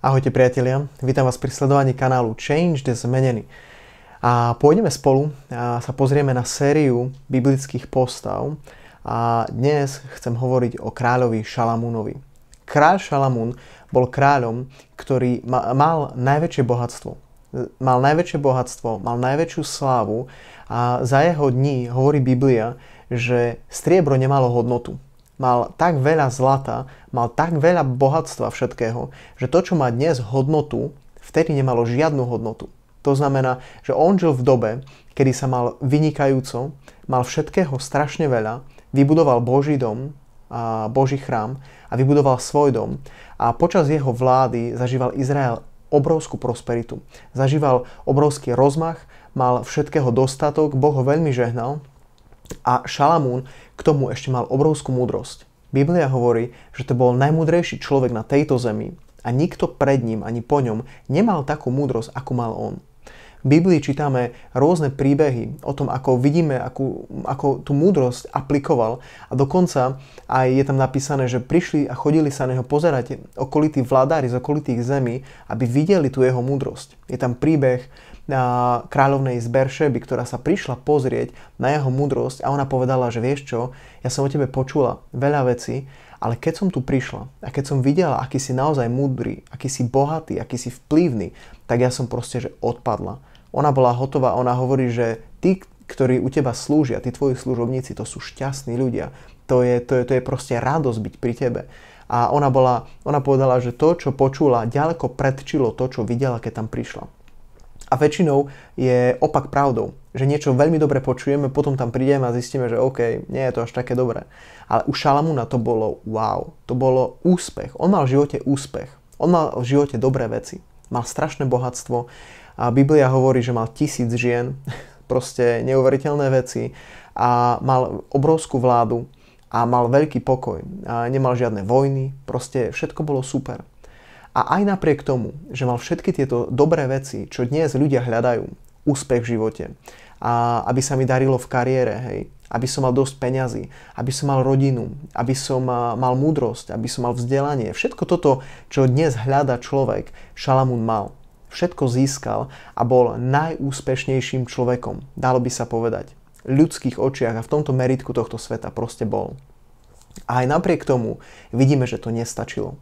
Ahojte priatelia, vítam vás pri sledovaní kanálu Change the Zmenený. A pôjdeme spolu a sa pozrieme na sériu biblických postav a dnes chcem hovoriť o kráľovi Šalamúnovi. Kráľ Šalamún bol kráľom, ktorý mal najväčšie bohatstvo. Mal najväčšie bohatstvo, mal najväčšiu slávu a za jeho dní hovorí Biblia, že striebro nemalo hodnotu mal tak veľa zlata, mal tak veľa bohatstva všetkého, že to, čo má dnes hodnotu, vtedy nemalo žiadnu hodnotu. To znamená, že on žil v dobe, kedy sa mal vynikajúco, mal všetkého strašne veľa, vybudoval Boží dom, a Boží chrám a vybudoval svoj dom. A počas jeho vlády zažíval Izrael obrovskú prosperitu. Zažíval obrovský rozmach, mal všetkého dostatok, Boh ho veľmi žehnal a Šalamún k tomu ešte mal obrovskú múdrosť. Biblia hovorí, že to bol najmúdrejší človek na tejto zemi a nikto pred ním ani po ňom nemal takú múdrosť, ako mal on. V Biblii čítame rôzne príbehy o tom, ako vidíme, ako, ako tú múdrosť aplikoval a dokonca aj je tam napísané, že prišli a chodili sa na neho pozerať okolití vládári z okolitých zemí, aby videli tú jeho múdrosť. Je tam príbeh kráľovnej z Beršeby, ktorá sa prišla pozrieť na jeho múdrosť a ona povedala, že vieš čo, ja som o tebe počula veľa vecí, ale keď som tu prišla a keď som videla, aký si naozaj múdry, aký si bohatý, aký si vplyvný, tak ja som proste, že odpadla. Ona bola hotová, ona hovorí, že tí, ktorí u teba slúžia, tí tvoji služobníci, to sú šťastní ľudia. To je, to je, to je proste radosť byť pri tebe. A ona, bola, ona povedala, že to, čo počula, ďaleko predčilo to, čo videla, keď tam prišla. A väčšinou je opak pravdou, že niečo veľmi dobre počujeme, potom tam prídeme a zistíme, že OK, nie je to až také dobré. Ale u Šalamúna to bolo wow, to bolo úspech. On mal v živote úspech, on mal v živote dobré veci, mal strašné bohatstvo. A Biblia hovorí, že mal tisíc žien, proste neuveriteľné veci a mal obrovskú vládu a mal veľký pokoj. A nemal žiadne vojny, proste všetko bolo super. A aj napriek tomu, že mal všetky tieto dobré veci, čo dnes ľudia hľadajú, úspech v živote, a aby sa mi darilo v kariére, hej, aby som mal dosť peňazí, aby som mal rodinu, aby som mal múdrosť, aby som mal vzdelanie. Všetko toto, čo dnes hľada človek, Šalamún mal. Všetko získal a bol najúspešnejším človekom, dalo by sa povedať. V ľudských očiach a v tomto meritku tohto sveta proste bol. A aj napriek tomu vidíme, že to nestačilo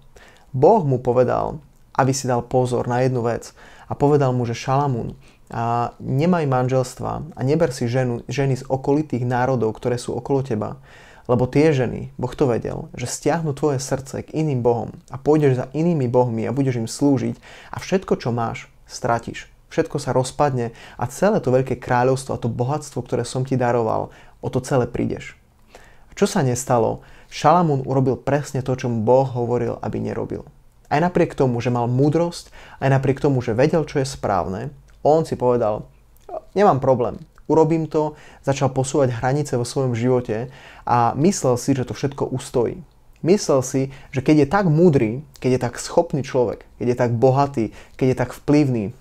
Boh mu povedal, aby si dal pozor na jednu vec a povedal mu, že Šalamún, a nemaj manželstva a neber si ženu, ženy z okolitých národov, ktoré sú okolo teba, lebo tie ženy, Boh to vedel, že stiahnu tvoje srdce k iným bohom a pôjdeš za inými bohmi a budeš im slúžiť a všetko, čo máš, stratíš. Všetko sa rozpadne a celé to veľké kráľovstvo a to bohatstvo, ktoré som ti daroval, o to celé prídeš. A čo sa nestalo? Šalamún urobil presne to, čo mu Boh hovoril, aby nerobil. Aj napriek tomu, že mal múdrosť, aj napriek tomu, že vedel, čo je správne, on si povedal, nemám problém, urobím to, začal posúvať hranice vo svojom živote a myslel si, že to všetko ustojí. Myslel si, že keď je tak múdry, keď je tak schopný človek, keď je tak bohatý, keď je tak vplyvný,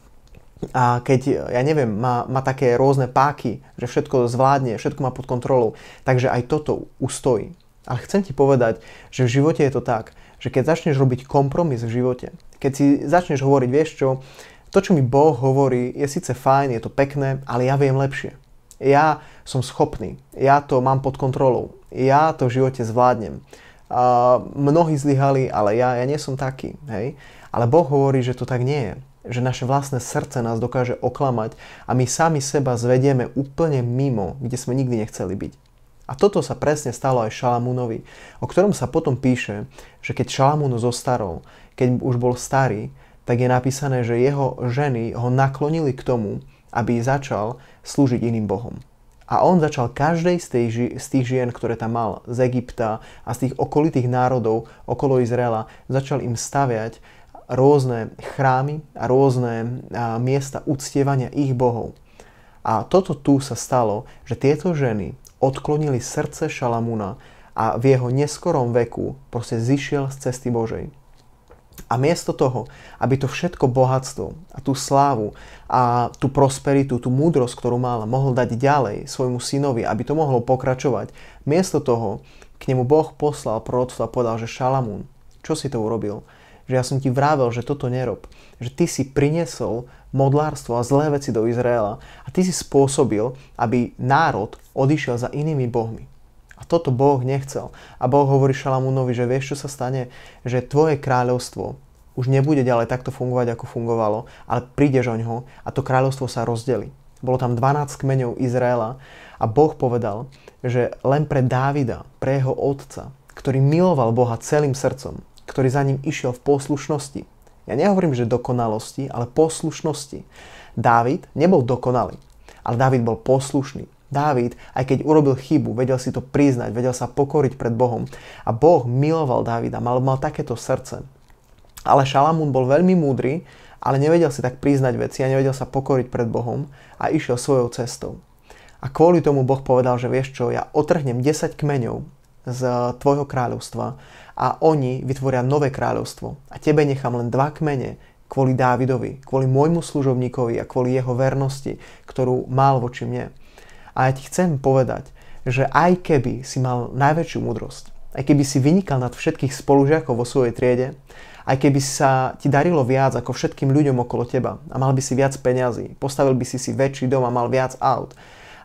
a keď, ja neviem, má, má také rôzne páky, že všetko zvládne, všetko má pod kontrolou, takže aj toto ustojí. Ale chcem ti povedať, že v živote je to tak, že keď začneš robiť kompromis v živote, keď si začneš hovoriť, vieš čo, to, čo mi Boh hovorí, je síce fajn, je to pekné, ale ja viem lepšie. Ja som schopný, ja to mám pod kontrolou, ja to v živote zvládnem. A mnohí zlyhali, ale ja, ja nie som taký. Hej? Ale Boh hovorí, že to tak nie je že naše vlastné srdce nás dokáže oklamať a my sami seba zvedieme úplne mimo, kde sme nikdy nechceli byť. A toto sa presne stalo aj Šalamúnovi, o ktorom sa potom píše, že keď Šalamún zostarol, keď už bol starý, tak je napísané, že jeho ženy ho naklonili k tomu, aby začal slúžiť iným bohom. A on začal každej z, tej, z tých žien, ktoré tam mal z Egypta a z tých okolitých národov okolo Izraela, začal im staviať rôzne chrámy a rôzne a, miesta uctievania ich bohov. A toto tu sa stalo, že tieto ženy odklonili srdce Šalamúna a v jeho neskorom veku proste zišiel z cesty Božej. A miesto toho, aby to všetko bohatstvo a tú slávu a tú prosperitu, tú múdrosť, ktorú mal, mohol dať ďalej svojmu synovi, aby to mohlo pokračovať, miesto toho k nemu Boh poslal prorodstvo a povedal, že Šalamún, čo si to urobil? že ja som ti vravel, že toto nerob, že ty si priniesol modlárstvo a zlé veci do Izraela a ty si spôsobil, aby národ odišiel za inými bohmi. A toto Boh nechcel. A Boh hovorí Šalamúnovi, že vieš, čo sa stane? Že tvoje kráľovstvo už nebude ďalej takto fungovať, ako fungovalo, ale prídeš o ňo a to kráľovstvo sa rozdeli. Bolo tam 12 kmeňov Izraela a Boh povedal, že len pre Dávida, pre jeho otca, ktorý miloval Boha celým srdcom, ktorý za ním išiel v poslušnosti. Ja nehovorím, že dokonalosti, ale poslušnosti. Dávid nebol dokonalý, ale Dávid bol poslušný. Dávid, aj keď urobil chybu, vedel si to priznať, vedel sa pokoriť pred Bohom. A Boh miloval Dávida, mal, mal takéto srdce. Ale Šalamún bol veľmi múdry, ale nevedel si tak priznať veci a nevedel sa pokoriť pred Bohom a išiel svojou cestou. A kvôli tomu Boh povedal, že vieš čo, ja otrhnem 10 kmeňov z tvojho kráľovstva a oni vytvoria nové kráľovstvo. A tebe nechám len dva kmene, kvôli Dávidovi, kvôli môjmu služobníkovi a kvôli jeho vernosti, ktorú mal voči mne. A ja ti chcem povedať, že aj keby si mal najväčšiu múdrosť, aj keby si vynikal nad všetkých spolužiakov vo svojej triede, aj keby sa ti darilo viac ako všetkým ľuďom okolo teba a mal by si viac peňazí, postavil by si si väčší dom a mal viac aut,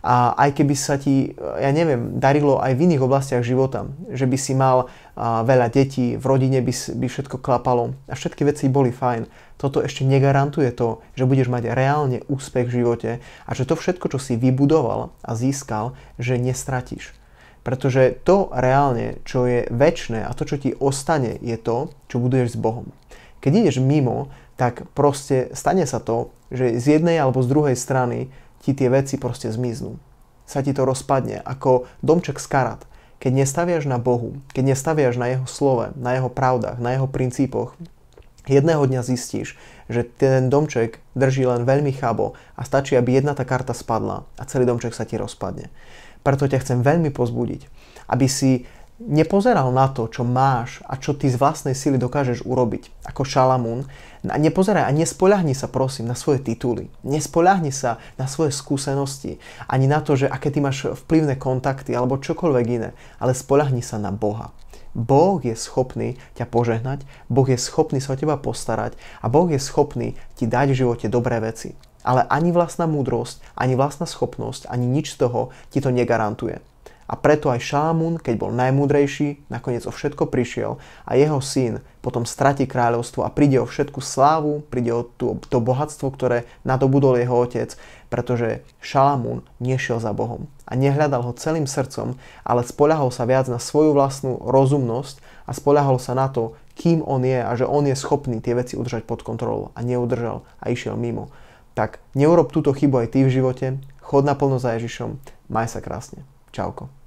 a aj keby sa ti, ja neviem, darilo aj v iných oblastiach života, že by si mal veľa detí, v rodine by, by všetko klapalo a všetky veci boli fajn. Toto ešte negarantuje to, že budeš mať reálne úspech v živote a že to všetko, čo si vybudoval a získal, že nestratíš. Pretože to reálne, čo je väčšie a to, čo ti ostane, je to, čo buduješ s Bohom. Keď ideš mimo, tak proste stane sa to, že z jednej alebo z druhej strany ti tie veci proste zmiznú. Sa ti to rozpadne, ako domček z karat. Keď nestaviaš na Bohu, keď nestaviaš na Jeho slove, na Jeho pravdách, na Jeho princípoch, jedného dňa zistíš, že ten domček drží len veľmi chabo a stačí, aby jedna tá karta spadla a celý domček sa ti rozpadne. Preto ťa chcem veľmi pozbudiť, aby si nepozeral na to, čo máš a čo ty z vlastnej sily dokážeš urobiť, ako Šalamún, a nepozeraj a nespoľahni sa prosím na svoje tituly, nespoľahni sa na svoje skúsenosti, ani na to, že aké ty máš vplyvné kontakty alebo čokoľvek iné, ale spoľahni sa na Boha. Boh je schopný ťa požehnať, Boh je schopný sa o teba postarať a Boh je schopný ti dať v živote dobré veci. Ale ani vlastná múdrosť, ani vlastná schopnosť, ani nič z toho ti to negarantuje. A preto aj Šalamún, keď bol najmúdrejší, nakoniec o všetko prišiel a jeho syn potom stratí kráľovstvo a príde o všetku slávu, príde o to, to bohatstvo, ktoré nadobudol jeho otec, pretože Šalamún nešiel za Bohom a nehľadal ho celým srdcom, ale spoľahol sa viac na svoju vlastnú rozumnosť a spoľahol sa na to, kým on je a že on je schopný tie veci udržať pod kontrolou a neudržal a išiel mimo. Tak neurob túto chybu aj ty v živote, chod plno za Ježišom, maj sa krásne. Čauko.